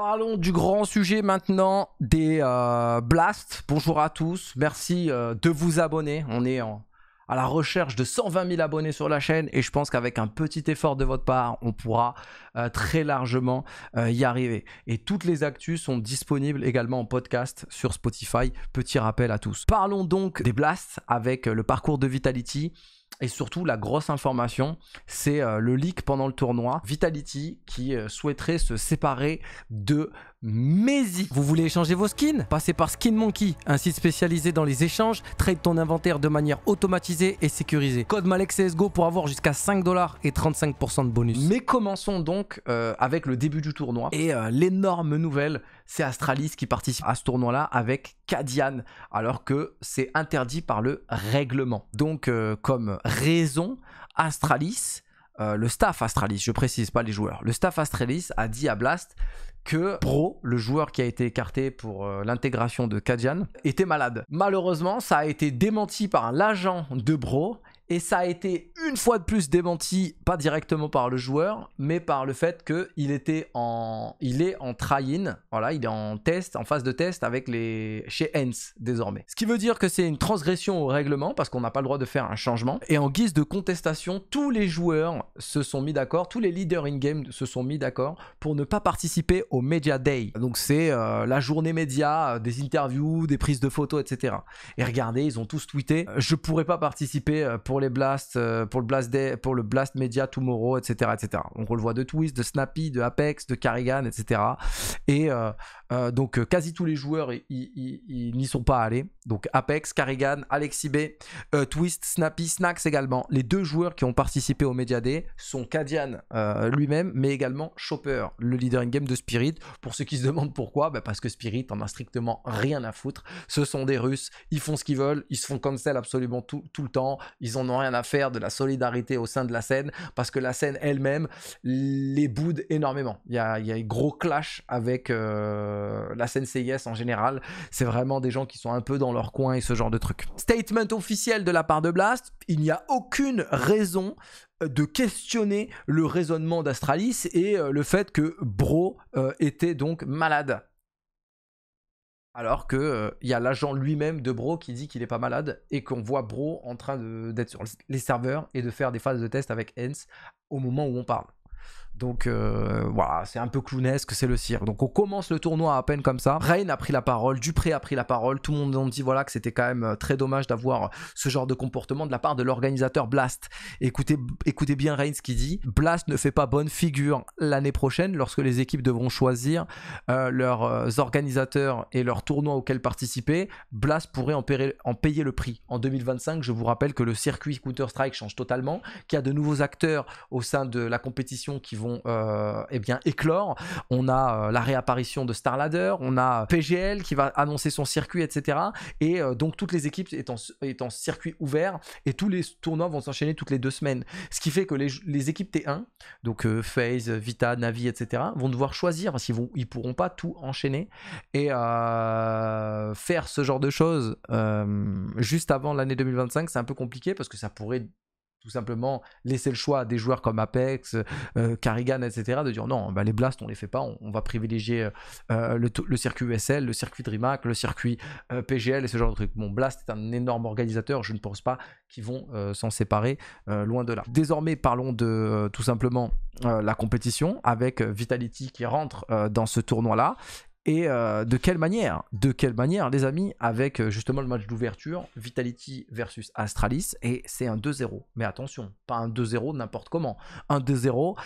Parlons du grand sujet maintenant des euh, blasts. Bonjour à tous, merci euh, de vous abonner. On est à la recherche de 120 000 abonnés sur la chaîne et je pense qu'avec un petit effort de votre part, on pourra euh, très largement y arriver. Et toutes les actus sont disponibles également en podcast sur Spotify. Petit rappel à tous. Parlons donc des blasts avec le parcours de Vitality. Et surtout, la grosse information, c'est euh, le leak pendant le tournoi. Vitality qui euh, souhaiterait se séparer de Maisy. Vous voulez échanger vos skins Passez par Skin Monkey, un site spécialisé dans les échanges. Trade ton inventaire de manière automatisée et sécurisée. Code CSGO pour avoir jusqu'à 5 dollars et 35% de bonus. Mais commençons donc euh, avec le début du tournoi. Et euh, l'énorme nouvelle, c'est Astralis qui participe à ce tournoi-là avec Kadian, alors que c'est interdit par le règlement. Donc, euh, comme raison, Astralis. le staff Astralis, je précise pas les joueurs, le staff Astralis a dit à Blast, que Bro, le joueur qui a été écarté pour euh, l'intégration de Kadian, était malade. Malheureusement, ça a été démenti par l'agent de Bro et ça a été une fois de plus démenti, pas directement par le joueur, mais par le fait qu'il était en, il est en try-in, voilà, il est en test, en phase de test avec les chez Hens désormais. Ce qui veut dire que c'est une transgression au règlement parce qu'on n'a pas le droit de faire un changement. Et en guise de contestation, tous les joueurs se sont mis d'accord, tous les leaders in game se sont mis d'accord pour ne pas participer au Media Day. Donc c'est euh, la journée média, euh, des interviews, des prises de photos, etc. Et regardez, ils ont tous tweeté, euh, je pourrais pas participer pour pour les blasts, euh, pour le blast Day, pour le blast media tomorrow, etc., etc. Donc on le voit de Twist, de Snappy, de Apex, de Carrigan, etc. Et euh, euh, donc quasi tous les joueurs ils n'y sont pas allés. Donc Apex, Karigan, Alexi B, Twist, Snappy, Snax également. Les deux joueurs qui ont participé au Media Day sont Kadian lui-même, mais également Chopper, le leader in game de Spirit. Pour ceux qui se demandent pourquoi, bah, parce que Spirit en a strictement rien à foutre. Ce sont des Russes, ils font ce qu'ils veulent, ils se font cancel absolument tout, tout le temps, ils ont rien à faire de la solidarité au sein de la scène, parce que la scène elle-même les boude énormément. Il y a, un gros clash avec euh, la scène CIS en général. C'est vraiment des gens qui sont un peu dans leur coin et ce genre de truc. Statement officiel de la part de Blast, il n'y a aucune raison euh, de questionner le raisonnement d'Astralis et euh, le fait que Bro était donc malade. Alors que euh, il y a l'agent lui-même de Bro qui dit qu'il n'est pas malade et qu'on voit Bro en train d'être sur les serveurs et de faire des phases de test avec Hens au moment où on parle. Donc euh, voilà, c'est un peu clownesque, c'est le cirque. Donc on commence le tournoi à peine comme ça. Reign a pris la parole, Dupré a pris la parole, tout le monde a dit voilà que c'était quand même euh, très dommage d'avoir ce genre de comportement de la part de l'organisateur Blast. Écoutez, écoutez bien Reign ce qu'il dit. Blast ne fait pas bonne figure l'année prochaine lorsque les équipes devront choisir euh, leurs organisateurs et leurs tournois auxquels participer. Blast pourrait en payer, en payer le prix. En 2025, je vous rappelle que le circuit Counter-Strike change totalement, qu'il y a de nouveaux acteurs au sein de la compétition qui vont euh, eh bien, éclore. On a euh, la réapparition de Starladder, on a PGL qui va annoncer son circuit, etc. Et euh, donc toutes les équipes étant, en circuit ouvert et tous les tournois vont s'enchaîner toutes les deux semaines. Ce qui fait que les, équipes T1, donc FaZe, Vita, Navi, etc., vont devoir choisir parce qu'ils ne pourront pas tout enchaîner. Et faire ce genre de choses juste avant l'année 2025, c'est un peu compliqué parce que ça pourrait tout simplement laisser le choix à des joueurs comme Apex, euh, etc. de dire non, bah, les blasts, on les fait pas, on, va privilégier euh, euh, le, circuit USL, le circuit DreamHack, le circuit euh, PGL et ce genre de trucs. Bon, Blast est un énorme organisateur, je ne pense pas qu'ils vont s'en séparer, loin de là. Désormais, parlons de tout simplement la compétition avec Vitality qui rentre dans ce tournoi-là et euh, de quelle manière De quelle manière, les amis, avec euh, justement le match d'ouverture, Vitality versus Astralis, et c'est un 2-0. Mais attention, pas un 2-0 n'importe comment. Un 2-0,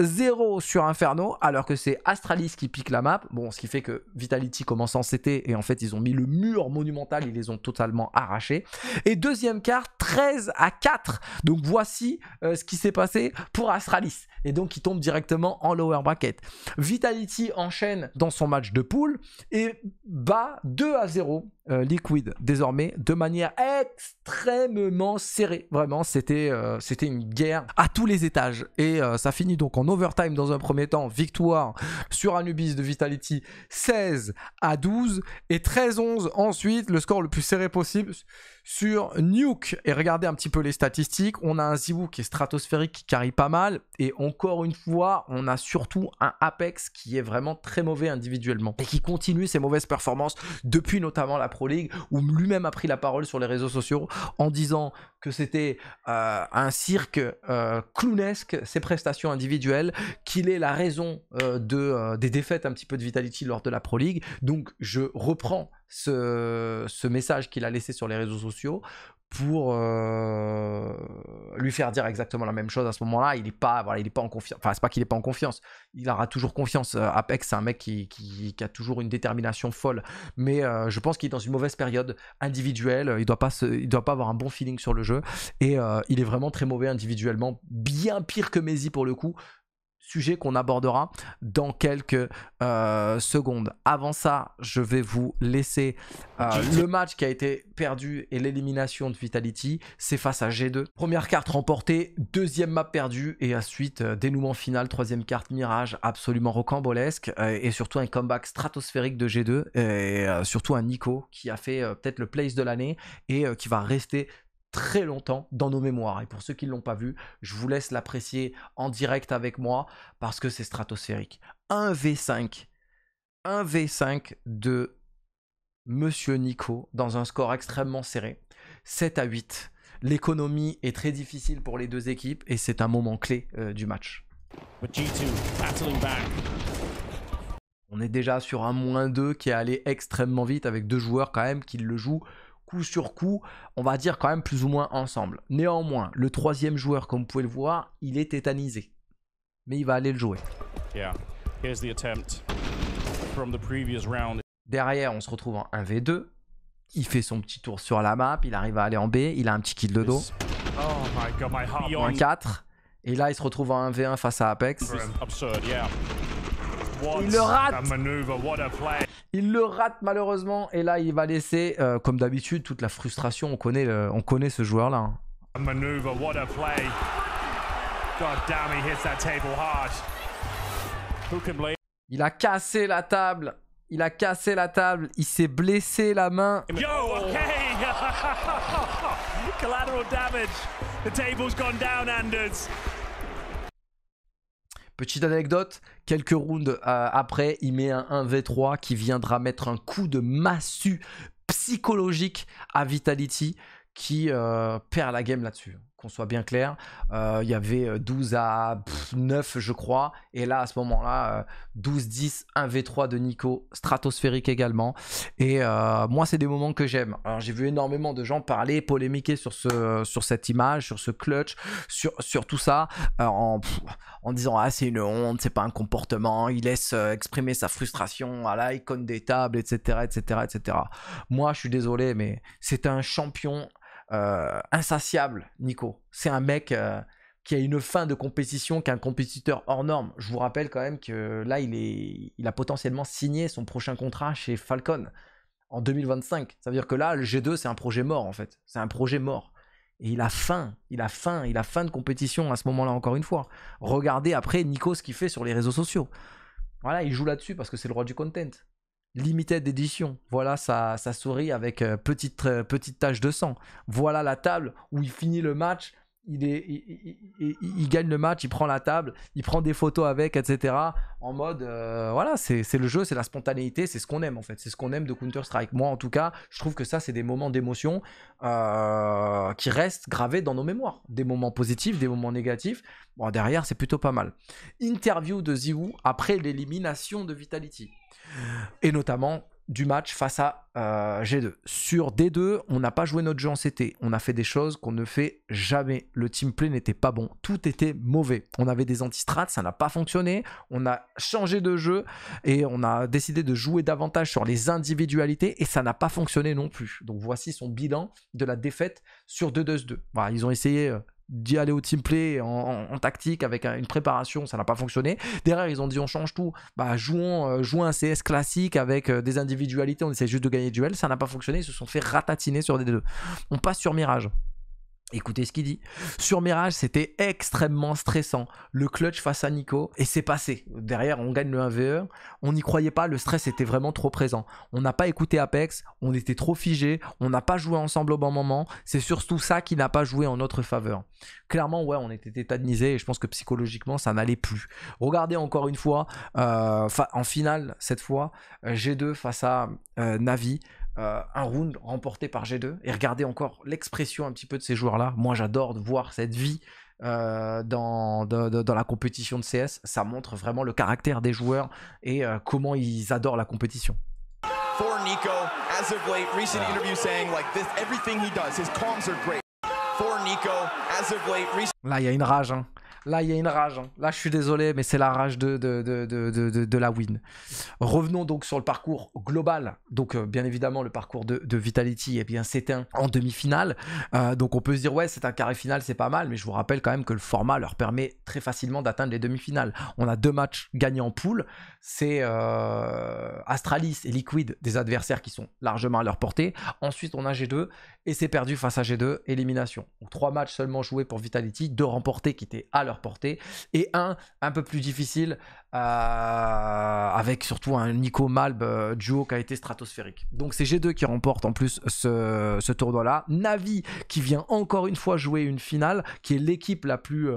13-0 sur Inferno, alors que c'est Astralis qui pique la map. Bon, ce qui fait que Vitality commence en CT, et en fait, ils ont mis le mur monumental, ils les ont totalement arrachés. Et deuxième quart, 13 à 4. Donc voici euh, ce qui s'est passé pour Astralis. Et donc, il tombe directement en lower bracket. Vitality enchaîne dans son match de poule et bat 2 à 0 euh, Liquid désormais de manière extrêmement serrée. Vraiment, c'était euh, c'était une guerre à tous les étages et euh, ça finit donc en overtime dans un premier temps, victoire sur Anubis de Vitality 16 à 12 et 13-11 ensuite, le score le plus serré possible sur Nuke et regardez un petit peu les statistiques, on a un Ziwu qui est stratosphérique qui carry pas mal et encore une fois, on a surtout un Apex qui est vraiment très mauvais individuellement et qui continue ses mauvaises performances depuis notamment la Pro League où lui-même a pris la parole sur les réseaux sociaux en disant que c'était euh, un cirque euh, clownesque ses prestations individuelles, qu'il est la raison euh, de, des défaites un petit peu de Vitality lors de la Pro League. Donc je reprends ce message qu'il a laissé sur les réseaux sociaux pour euh, lui faire dire exactement la même chose à ce moment-là. Il n'est pas, voilà, en confiance. Enfin, c'est pas qu'il n'est pas en confiance. Il aura toujours confiance. Euh, Apex, c'est un mec qui, a toujours une détermination folle. Mais euh, je pense qu'il est dans une mauvaise période individuelle. Il doit pas, doit pas avoir un bon feeling sur le jeu. Et il est vraiment très mauvais individuellement. Bien pire que Messi pour le coup sujet qu'on abordera dans quelques euh, secondes. Avant ça, je vais vous laisser euh, le match qui a été perdu et l'élimination de Vitality. C'est face à G2. Première carte remportée, deuxième map perdue et ensuite euh, dénouement final, troisième carte Mirage absolument rocambolesque et surtout un comeback stratosphérique de G2 et surtout un Nico qui a fait peut-être le place de l'année et qui va rester très longtemps dans nos mémoires. Et pour ceux qui ne l'ont pas vu, je vous laisse l'apprécier en direct avec moi parce que c'est stratosphérique. 1v5. 1v5 de Monsieur Nico dans un score extrêmement serré. 7 à 8. L'économie est très difficile pour les deux équipes et c'est un moment clé euh, du match. On est déjà sur un moins 2 qui est allé extrêmement vite avec deux joueurs quand même qui le jouent coup sur coup, on va dire quand même plus ou moins ensemble. Néanmoins, le troisième joueur, comme vous pouvez le voir, il est tétanisé. Mais il va aller le jouer. Derrière, on se retrouve en 1v2. Il fait son petit tour sur la map, il arrive à aller en B, il a un petit kill de dos. Oh my God, 4. Et là, il se retrouve en 1v1 face à Apex. Il le rate. Il le rate malheureusement. Et là, il va laisser, euh, comme d'habitude, toute la frustration. On connaît, on connaît ce joueur-là. Il a cassé la table. Il a cassé la table. Il s'est blessé la main. Yo, damage. The table's gone down, Anders. Petite anecdote, quelques rounds euh, après, il met un 1v3 qui viendra mettre un coup de massue psychologique à Vitality qui euh, perd la game là-dessus qu'on soit bien clair. Euh, il y avait 12 euh, à 9, je crois. Et là, à ce moment-là, 12-10, euh, 1v3 de Nico, stratosphérique également. Et moi, c'est des moments que j'aime. Alors, j'ai vu énormément de gens parler, polémiquer sur, ce, sur cette image, sur ce clutch, sur, sur tout ça, en, en disant Ah, c'est une honte, c'est pas un comportement, il laisse exprimer sa frustration à l'icône des tables, etc., etc., etc. Moi, je suis désolé, mais c'est un champion euh, insatiable, Nico. C'est un mec euh, qui a une fin de compétition, qu'un compétiteur hors norme. Je vous rappelle quand même que là, il, est, il a potentiellement signé son prochain contrat chez Falcon en 2025. Ça veut dire que là, le G2, c'est un projet mort, en fait. C'est un projet mort. Et il a faim, il a faim, il a faim de compétition à ce moment-là, encore une fois. Regardez après Nico ce qu'il fait sur les réseaux sociaux. Voilà, il joue là-dessus parce que c'est le roi du content limited d'édition. Voilà sa, sa souris avec euh, petite, euh, petite tache de sang. Voilà la table où il finit le match. Il, est, il, gagne le match, il prend la table, il prend des photos avec, etc. En mode, euh, voilà, c'est le jeu, c'est la spontanéité, c'est ce qu'on aime en fait, c'est ce qu'on aime de Counter-Strike. Moi en tout cas, je trouve que ça, c'est des moments d'émotion qui restent gravés dans nos mémoires. Des moments positifs, des moments négatifs. Bon, derrière, c'est plutôt pas mal. Interview de ZywOo après l'élimination de Vitality. Et notamment du match face à euh, G2. Sur D2, on n'a pas joué notre jeu en CT. On a fait des choses qu'on ne fait jamais. Le team play n'était pas bon. Tout était mauvais. On avait des anti-strats, ça n'a pas fonctionné. On a changé de jeu et on a décidé de jouer davantage sur les individualités et ça n'a pas fonctionné non plus. Donc voici son bilan de la défaite sur 2-2-2. Voilà, ils ont essayé euh, d'y aller au team play en, tactique avec une préparation, ça n'a pas fonctionné. Derrière, ils ont dit on change tout, bah jouons, euh, jouons un CS classique avec euh, des individualités, on essaie juste de gagner duel, ça n'a pas fonctionné, ils se sont fait ratatiner sur des deux. On passe sur Mirage. Écoutez ce qu'il dit. Sur Mirage, c'était extrêmement stressant. Le clutch face à Nico, et c'est passé. Derrière, on gagne le 1v1. E. On n'y croyait pas, le stress était vraiment trop présent. On n'a pas écouté Apex, on était trop figé, on n'a pas joué ensemble au bon moment. C'est surtout ça qui n'a pas joué en notre faveur. Clairement, ouais, on était tétanisé et je pense que psychologiquement, ça n'allait plus. Regardez encore une fois, euh, en finale, cette fois, euh, G2 face à euh, Navi. Euh, un round remporté par G2 et regardez encore l'expression un petit peu de ces joueurs-là. Moi, j'adore voir cette vie euh, dans, la compétition de CS. Ça montre vraiment le caractère des joueurs et euh, comment ils adorent la compétition. Là, il y a une rage. Hein. Là, il y a une rage. Hein. Là, je suis désolé, mais c'est la rage de, de, la win. Revenons donc sur le parcours global. Donc, euh, bien évidemment, le parcours de, Vitality, eh bien, s'éteint en demi-finale. Euh, donc, on peut se dire, ouais, c'est un carré final, c'est pas mal, mais je vous rappelle quand même que le format leur permet très facilement d'atteindre les demi-finales. On a deux matchs gagnés en poule. C'est euh, Astralis et Liquid, des adversaires qui sont largement à leur portée. Ensuite, on a G2 et c'est perdu face à G2, élimination. Donc, trois matchs seulement joués pour Vitality, deux remportés qui étaient à leur portée, et un un peu plus difficile euh, avec surtout un Nico Malb euh, duo qui a été stratosphérique. Donc c'est G2 qui remporte en plus ce, tournoi-là. Navi qui vient encore une fois jouer une finale, qui est l'équipe la plus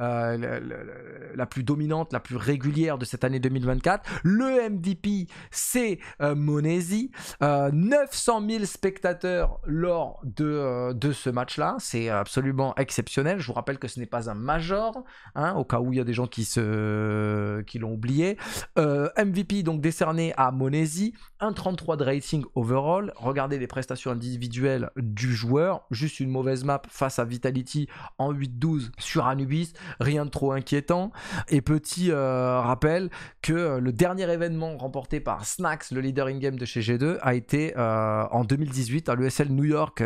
euh, la, plus dominante, la plus régulière de cette année 2024. Le MDP c'est euh, Monesi. 900 000 spectateurs lors de, de ce match-là. C'est absolument exceptionnel. Je vous rappelle que ce n'est pas un major, hein, au cas où il y a des gens qui, se, qui l'ont oublié. Euh, MVP donc décerné à Monesi, 1,33 de rating overall. Regardez les prestations individuelles du joueur, juste une mauvaise map face à Vitality en 8-12 sur Anubis, rien de trop inquiétant. Et petit euh, rappel que euh, le dernier événement remporté par Snacks, le leader in-game de chez G2, a été en 2018 à l'USL New York.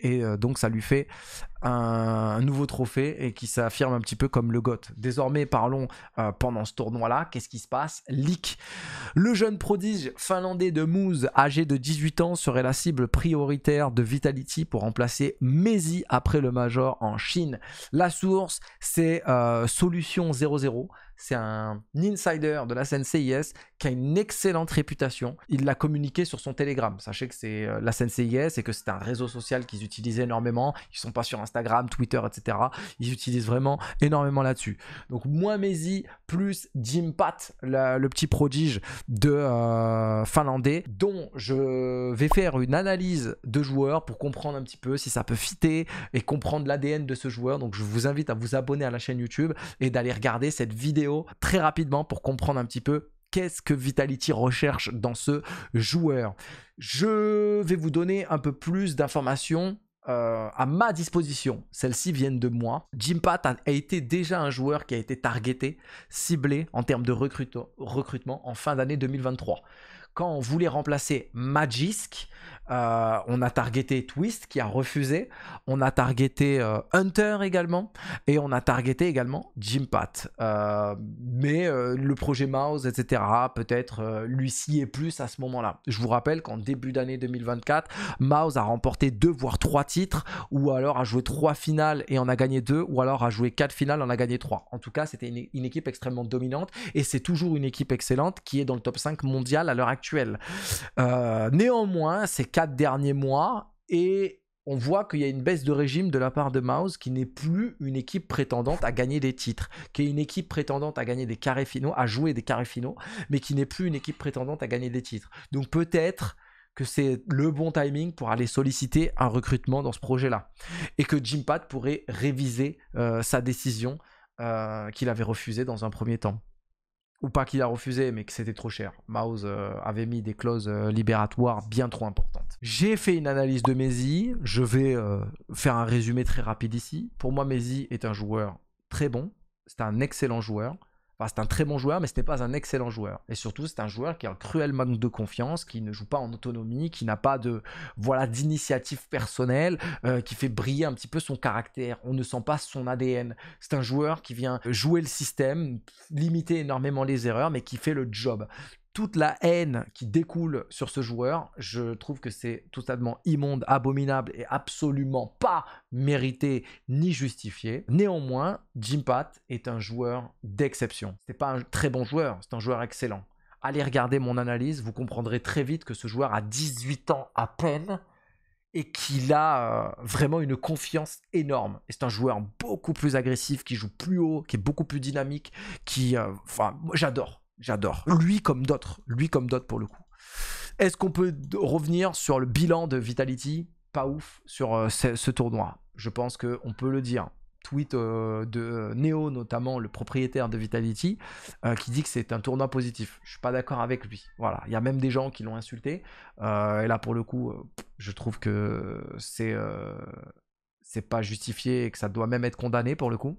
et donc ça lui fait un nouveau trophée et qui s'affirme un petit peu comme le GOT. Désormais, parlons euh, pendant ce tournoi-là. Qu'est-ce qui se passe Leak. Le jeune prodige finlandais de Moose, âgé de 18 ans, serait la cible prioritaire de Vitality pour remplacer Mezi après le Major en Chine. La source, c'est euh, Solution 00 c'est un insider de la CNCIS qui a une excellente réputation. Il l'a communiqué sur son Telegram. Sachez que c'est euh, la CNCIS et que c'est un réseau social qu'ils utilisent énormément. Ils sont pas sur un Instagram, Twitter, etc. Ils utilisent vraiment énormément là-dessus. Donc moins Messi, plus Jim Pat, le petit prodige de euh, finlandais, dont je vais faire une analyse de joueur pour comprendre un petit peu si ça peut fitter et comprendre l'ADN de ce joueur. Donc je vous invite à vous abonner à la chaîne YouTube et d'aller regarder cette vidéo très rapidement pour comprendre un petit peu qu'est-ce que Vitality recherche dans ce joueur. Je vais vous donner un peu plus d'informations euh, à ma disposition, celles-ci viennent de moi. Jim Pat a, été déjà un joueur qui a été targeté, ciblé en termes de recrutement en fin d'année 2023. Quand on voulait remplacer Magisk, euh, on a targeté Twist qui a refusé. On a targeté euh, Hunter également. Et on a targeté également Jim Euh, mais euh, le projet Mouse, etc., peut-être lui est plus à ce moment-là. Je vous rappelle qu'en début d'année 2024, Mouse a remporté deux voire trois titres, ou alors a joué trois finales et en a gagné deux, ou alors a joué quatre finales et en a gagné trois. En tout cas, c'était une, une équipe extrêmement dominante et c'est toujours une équipe excellente qui est dans le top 5 mondial à l'heure actuelle. néanmoins, c'est derniers mois et on voit qu'il y a une baisse de régime de la part de Mouse qui n'est plus une équipe prétendante à gagner des titres, qui est une équipe prétendante à gagner des carrés finaux, à jouer des carrés finaux, mais qui n'est plus une équipe prétendante à gagner des titres. Donc peut-être que c'est le bon timing pour aller solliciter un recrutement dans ce projet-là. Et que Jim Pat pourrait réviser euh, sa décision euh, qu'il avait refusée dans un premier temps ou pas qu'il a refusé, mais que c'était trop cher. Mouse euh, avait mis des clauses euh, libératoires bien trop importantes. J'ai fait une analyse de Messi. Je vais euh, faire un résumé très rapide ici. Pour moi, Messi est un joueur très bon. C'est un excellent joueur c'est un très bon joueur, mais ce n'est pas un excellent joueur. Et surtout, c'est un joueur qui a un cruel manque de confiance, qui ne joue pas en autonomie, qui n'a pas de voilà d'initiative personnelle, euh, qui fait briller un petit peu son caractère. On ne sent pas son ADN. C'est un joueur qui vient jouer le système, limiter énormément les erreurs, mais qui fait le job toute la haine qui découle sur ce joueur, je trouve que c'est totalement immonde, abominable et absolument pas mérité ni justifié. Néanmoins, Jim Pat est un joueur d'exception. n'est pas un très bon joueur, c'est un joueur excellent. Allez regarder mon analyse, vous comprendrez très vite que ce joueur a 18 ans à peine et qu'il a euh, vraiment une confiance énorme. c'est un joueur beaucoup plus agressif, qui joue plus haut, qui est beaucoup plus dynamique, qui... Euh, j'adore. J'adore. Ah. Lui comme d'autres. Lui comme d'autres pour le coup. Est-ce qu'on peut revenir sur le bilan de Vitality Pas ouf sur euh, ce, tournoi. Je pense qu'on peut le dire. Tweet euh, de euh, Neo, notamment le propriétaire de Vitality, qui dit que c'est un tournoi positif. Je suis pas d'accord avec lui. Voilà, il y a même des gens qui l'ont insulté. et là, pour le coup, je trouve que c'est c'est pas justifié et que ça doit même être condamné pour le coup.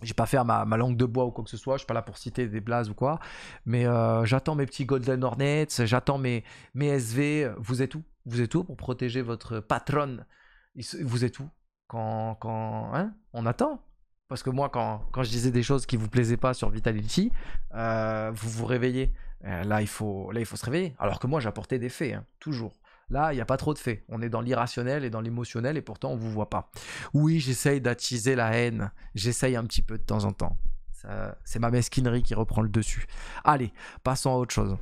J'ai pas faire ma, langue de bois ou quoi que ce soit, je suis pas là pour citer des blazes ou quoi. Mais euh, j'attends mes petits Golden Hornets, j'attends mes, mes SV. Vous êtes où Vous êtes où pour protéger votre patronne Vous êtes où Quand, quand hein On attend. Parce que moi, quand, quand je disais des choses qui vous plaisaient pas sur Vitality, euh, vous vous réveillez. Euh, là, il faut, là, il faut se réveiller. Alors que moi, j'apportais des faits, hein, toujours. Là, il n'y a pas trop de faits. On est dans l'irrationnel et dans l'émotionnel et pourtant on ne vous voit pas. Oui, j'essaye d'attiser la haine. J'essaye un petit peu de temps en temps. C'est ma mesquinerie qui reprend le dessus. Allez, passons à autre chose.